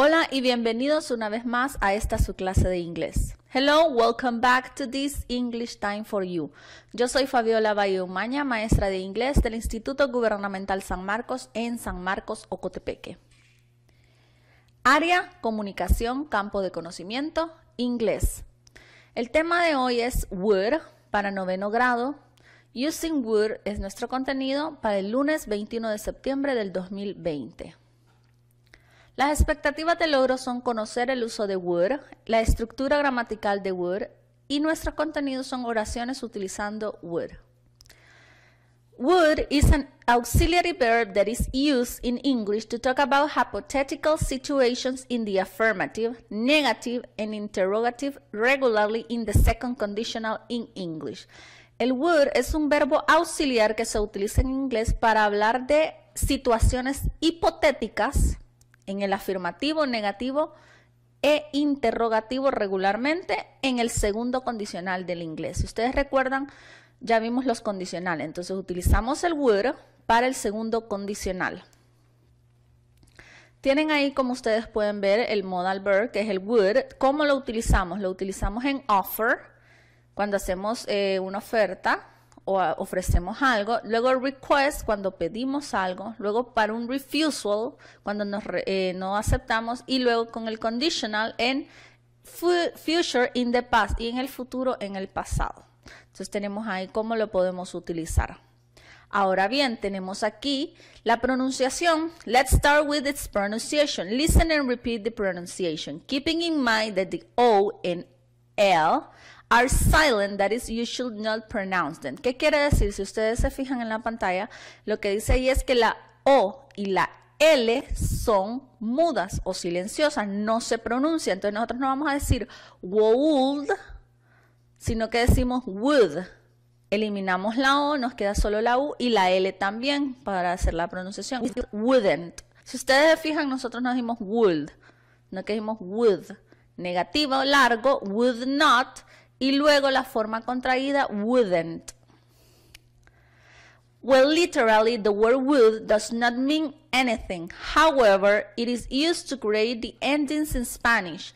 Hola y bienvenidos una vez más a esta su clase de inglés. Hello, welcome back to this English Time for You. Yo soy Fabiola Valle maestra de inglés del Instituto Gubernamental San Marcos en San Marcos, Ocotepeque. Área, comunicación, campo de conocimiento, inglés. El tema de hoy es Word para noveno grado. Using Word es nuestro contenido para el lunes 21 de septiembre del 2020. Las expectativas de logro son conocer el uso de word, la estructura gramatical de word y nuestros contenidos son oraciones utilizando word. Would is an auxiliary verb that is used in English to talk about hypothetical situations in the affirmative, negative, and interrogative regularly in the second conditional in English. El word es un verbo auxiliar que se utiliza en inglés para hablar de situaciones hipotéticas en el afirmativo, negativo e interrogativo regularmente en el segundo condicional del inglés. Si ustedes recuerdan, ya vimos los condicionales, entonces utilizamos el would para el segundo condicional. Tienen ahí, como ustedes pueden ver, el modal verb, que es el would. ¿Cómo lo utilizamos? Lo utilizamos en offer, cuando hacemos eh, una oferta ofrecemos algo, luego request cuando pedimos algo, luego para un refusal cuando eh, no aceptamos y luego con el conditional en future in the past y en el futuro en el pasado. Entonces tenemos ahí cómo lo podemos utilizar. Ahora bien, tenemos aquí la pronunciación. Let's start with its pronunciation. Listen and repeat the pronunciation, keeping in mind that the O in L are silent, that is, you should not pronounce them. ¿Qué quiere decir? Si ustedes se fijan en la pantalla, lo que dice ahí es que la O y la L son mudas o silenciosas, no se pronuncian, Entonces nosotros no vamos a decir would, sino que decimos would. Eliminamos la O, nos queda solo la U y la L también para hacer la pronunciación. Wouldn't. Si ustedes se fijan, nosotros nos dimos would, no que dijimos would. Negativo, largo, would not. Y luego la forma contraída wouldn't. Well, literally, the word would does not mean anything. However, it is used to create the endings in Spanish.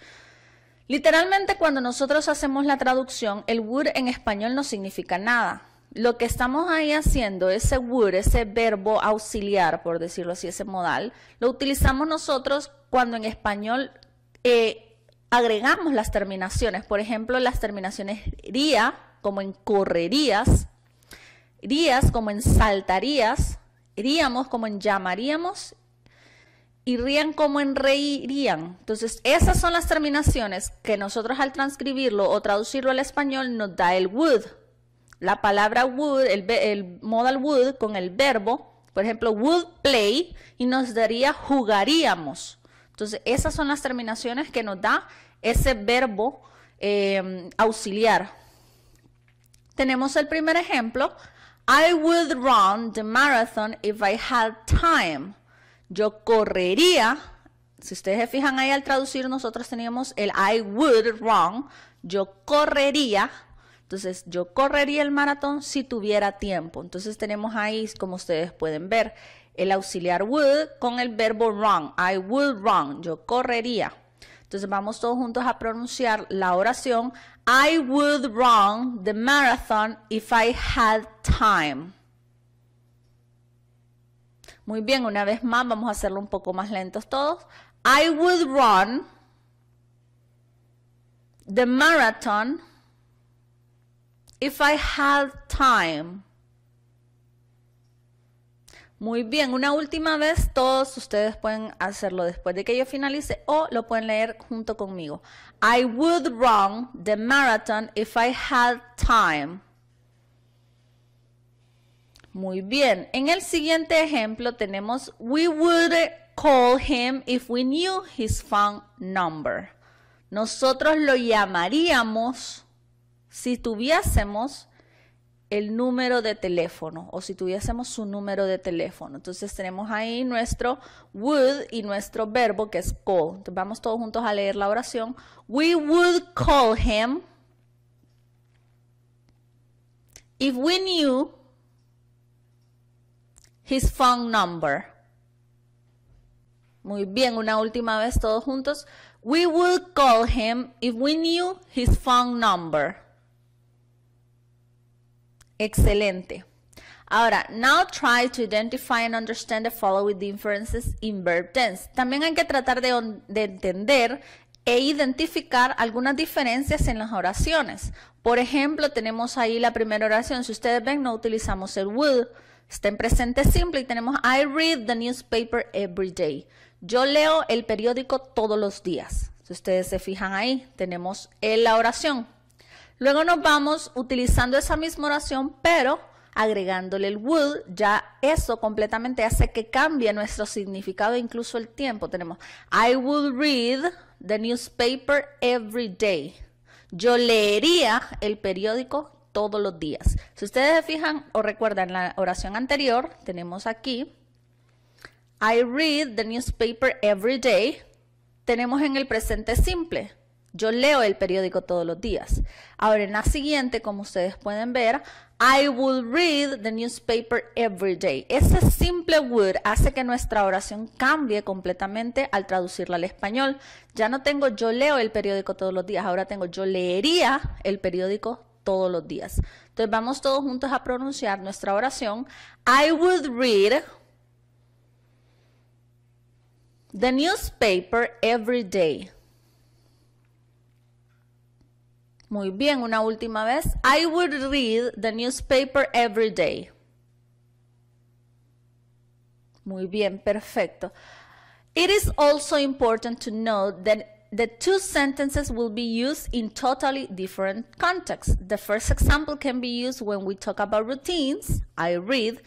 Literalmente, cuando nosotros hacemos la traducción, el would en español no significa nada. Lo que estamos ahí haciendo, ese would, ese verbo auxiliar, por decirlo así, ese modal, lo utilizamos nosotros cuando en español eh, agregamos las terminaciones, por ejemplo, las terminaciones iría, como en correrías, irías, como en saltarías, iríamos como en llamaríamos y rían como en reirían. Entonces, esas son las terminaciones que nosotros al transcribirlo o traducirlo al español nos da el would. La palabra would, el, el modal would con el verbo, por ejemplo, would play y nos daría jugaríamos. Entonces, esas son las terminaciones que nos da ese verbo em, auxiliar. Tenemos el primer ejemplo. I would run the marathon if I had time. Yo correría. Si ustedes se fijan ahí al traducir, nosotros teníamos el I would run. Yo correría. Entonces, yo correría el maratón si tuviera tiempo. Entonces, tenemos ahí, como ustedes pueden ver, el auxiliar would con el verbo run. I would run. Yo correría. Entonces vamos todos juntos a pronunciar la oración. I would run the marathon if I had time. Muy bien, una vez más vamos a hacerlo un poco más lentos todos. I would run the marathon if I had time. Muy bien, una última vez, todos ustedes pueden hacerlo después de que yo finalice o lo pueden leer junto conmigo. I would run the marathon if I had time. Muy bien, en el siguiente ejemplo tenemos We would call him if we knew his phone number. Nosotros lo llamaríamos si tuviésemos el número de teléfono o si tuviésemos su número de teléfono. Entonces tenemos ahí nuestro would y nuestro verbo que es call. vamos todos juntos a leer la oración. We would call him if we knew his phone number. Muy bien, una última vez todos juntos. We would call him if we knew his phone number. Excelente. Ahora, now try to identify and understand the following differences in verb tense. También hay que tratar de, entender e identificar algunas diferencias en las oraciones. Por ejemplo, tenemos ahí la primera oración. Si ustedes ven, no utilizamos el would. Está en presente simple y tenemos I read the newspaper every day. Yo leo el periódico todos los días. Si ustedes se fijan ahí, tenemos en la oración. Luego nos vamos utilizando esa misma oración, pero agregándole el would, ya eso completamente hace que cambie nuestro significado, incluso el tiempo. Tenemos, I would read the newspaper every day. Yo leería el periódico todos los días. Si ustedes se fijan o recuerdan la oración anterior, tenemos aquí, I read the newspaper every day. Tenemos en el presente simple yo leo el periódico todos los días. Ahora, en la siguiente, como ustedes pueden ver, I would read the newspaper every day. Ese simple word hace que nuestra oración cambie completamente al traducirla al español. Ya no tengo yo leo el periódico todos los días, ahora tengo yo leería el periódico todos los días. Entonces vamos todos juntos a pronunciar nuestra oración. I would read the newspaper every day. Muy bien, una última vez. I would read the newspaper every day. Muy bien, perfecto. It is also important to note that the two sentences will be used in totally different contexts. The first example can be used when we talk about routines, I read,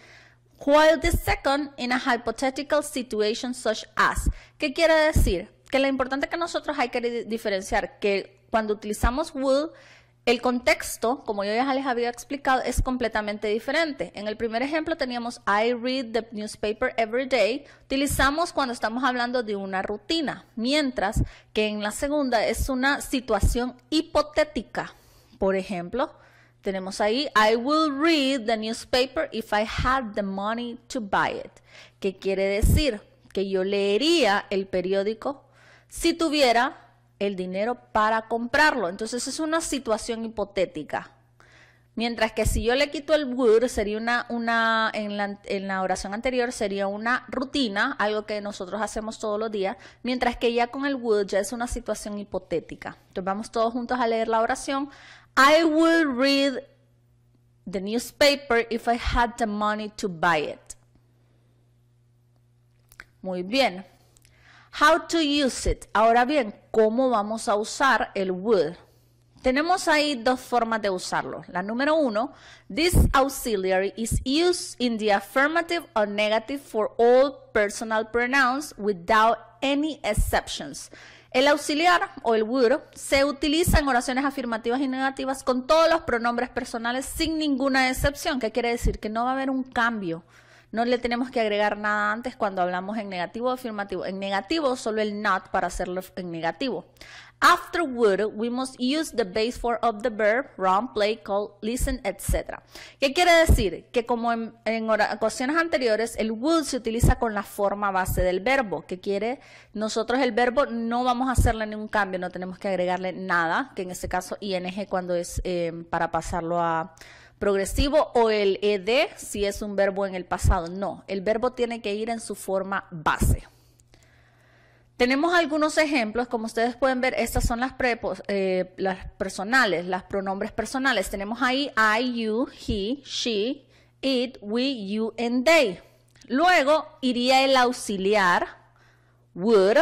while the second in a hypothetical situation such as. ¿Qué quiere decir? Que lo importante que nosotros hay que diferenciar que cuando utilizamos will, el contexto, como yo ya les había explicado, es completamente diferente. En el primer ejemplo teníamos I read the newspaper every day. Utilizamos cuando estamos hablando de una rutina, mientras que en la segunda es una situación hipotética. Por ejemplo, tenemos ahí I will read the newspaper if I had the money to buy it. ¿Qué quiere decir? Que yo leería el periódico si tuviera el dinero para comprarlo. Entonces es una situación hipotética. Mientras que si yo le quito el would, sería una, una en la, en, la, oración anterior sería una rutina, algo que nosotros hacemos todos los días, mientras que ya con el would ya es una situación hipotética. Entonces vamos todos juntos a leer la oración. I would read the newspaper if I had the money to buy it. Muy bien. How to use it. Ahora bien, ¿cómo vamos a usar el would? Tenemos ahí dos formas de usarlo. La número uno, this auxiliary is used in the affirmative or negative for all personal pronouns without any exceptions. El auxiliar o el would se utiliza en oraciones afirmativas y negativas con todos los pronombres personales sin ninguna excepción, que quiere decir que no va a haber un cambio no le tenemos que agregar nada antes cuando hablamos en negativo o afirmativo. En negativo, solo el not para hacerlo en negativo. After would, we must use the base form of the verb, run, play, call, listen, etc. ¿Qué quiere decir? Que como en, en ocasiones anteriores, el would se utiliza con la forma base del verbo, ¿Qué quiere nosotros el verbo no vamos a hacerle ningún cambio, no tenemos que agregarle nada, que en este caso ing cuando es em, para pasarlo a progresivo o el ed si es un verbo en el pasado. No, el verbo tiene que ir en su forma base. Tenemos algunos ejemplos, como ustedes pueden ver, estas son las, eh, las personales, las pronombres personales. Tenemos ahí I, you, he, she, it, we, you, and they. Luego iría el auxiliar, would.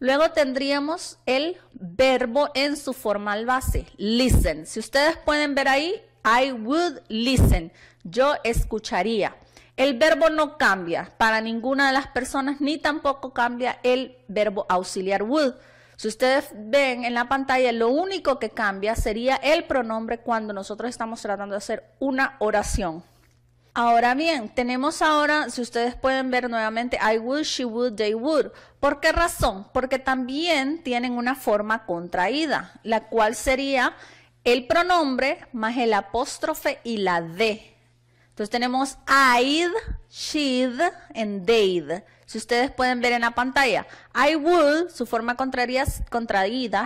Luego tendríamos el verbo en su formal base, listen. Si ustedes pueden ver ahí, I would listen. Yo escucharía. El verbo no cambia para ninguna de las personas ni tampoco cambia el verbo auxiliar would. Si ustedes ven en la pantalla, lo único que cambia sería el pronombre cuando nosotros estamos tratando de hacer una oración. Ahora bien, tenemos ahora, si ustedes pueden ver nuevamente, I would, she would, they would. ¿Por qué razón? Porque también tienen una forma contraída, la cual sería el pronombre más el apóstrofe y la D. Entonces tenemos I'd, she'd and they'd. Si ustedes pueden ver en la pantalla, I would, su forma contraída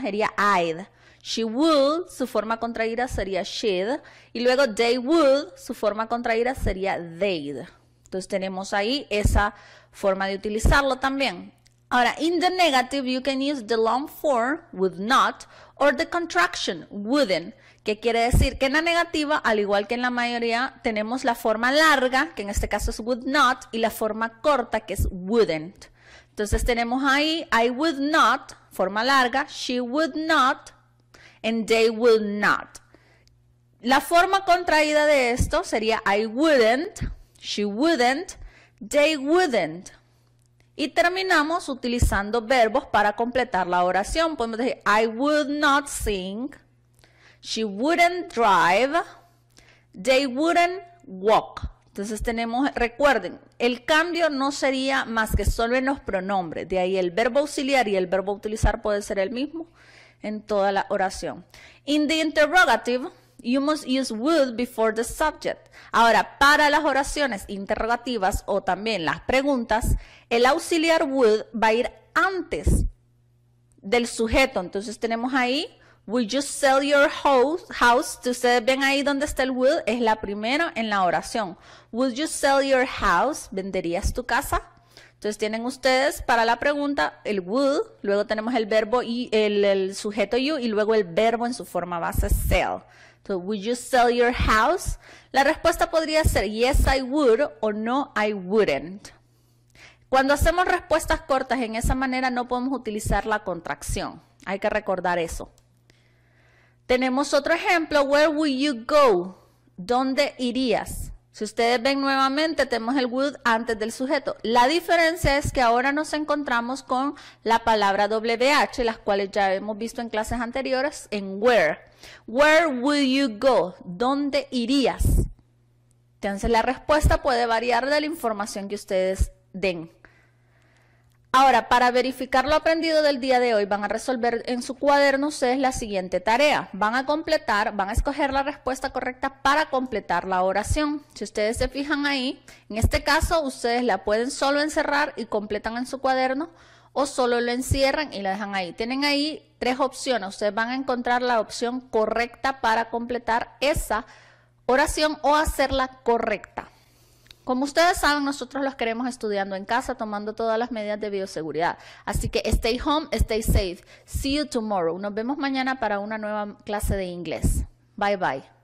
sería I'd. She would, su forma contraída sería she'd. Y luego they would, su forma contraída sería they'd. Entonces tenemos ahí esa forma de utilizarlo también. Ahora, in the negative you can use the long form would not or the contraction wouldn't, que quiere decir que en la negativa, al igual que en la mayoría, tenemos la forma larga, que en este caso es would not, y la forma corta, que es wouldn't. Entonces tenemos ahí I would not, forma larga, she would not, and they would not. La forma contraída de esto sería I wouldn't, she wouldn't, they wouldn't. Y terminamos utilizando verbos para completar la oración. Podemos decir, I would not sing. She wouldn't drive. They wouldn't walk. Entonces tenemos, recuerden, el cambio no sería más que solo en los pronombres. De ahí el verbo auxiliar y el verbo utilizar puede ser el mismo en toda la oración. In the interrogative, You must use would before the subject. Ahora, para las oraciones interrogativas o también las preguntas, el auxiliar would va a ir antes del sujeto. Entonces tenemos ahí, would you sell your house? House. ustedes ven ahí donde está el would, es la primera en la oración. Would you sell your house? ¿Venderías tu casa? Entonces tienen ustedes para la pregunta el would, luego tenemos el verbo y el, sujeto you y luego el verbo en su forma base sell. Entonces, would you sell your house? La respuesta podría ser yes I would o no I wouldn't. Cuando hacemos respuestas cortas en esa manera no podemos utilizar la contracción. Hay que recordar eso. Tenemos otro ejemplo, where would you go? ¿Dónde irías? Si ustedes ven nuevamente, tenemos el would antes del sujeto. La diferencia es que ahora nos encontramos con la palabra WH, las cuales ya hemos visto en clases anteriores, en where. Where will you go? ¿Dónde irías? Entonces la respuesta puede variar de la información que ustedes den. Ahora, para verificar lo aprendido del día de hoy, van a resolver en su cuaderno ustedes la siguiente tarea. Van a completar, van a escoger la respuesta correcta para completar la oración. Si ustedes se fijan ahí, en este caso ustedes la pueden solo encerrar y completan en su cuaderno o solo lo encierran y la dejan ahí. Tienen ahí tres opciones. Ustedes van a encontrar la opción correcta para completar esa oración o hacerla correcta. Como ustedes saben, nosotros los queremos estudiando en casa, tomando todas las medidas de bioseguridad. Así que stay home, stay safe. See you tomorrow. Nos vemos mañana para una nueva clase de inglés. Bye bye.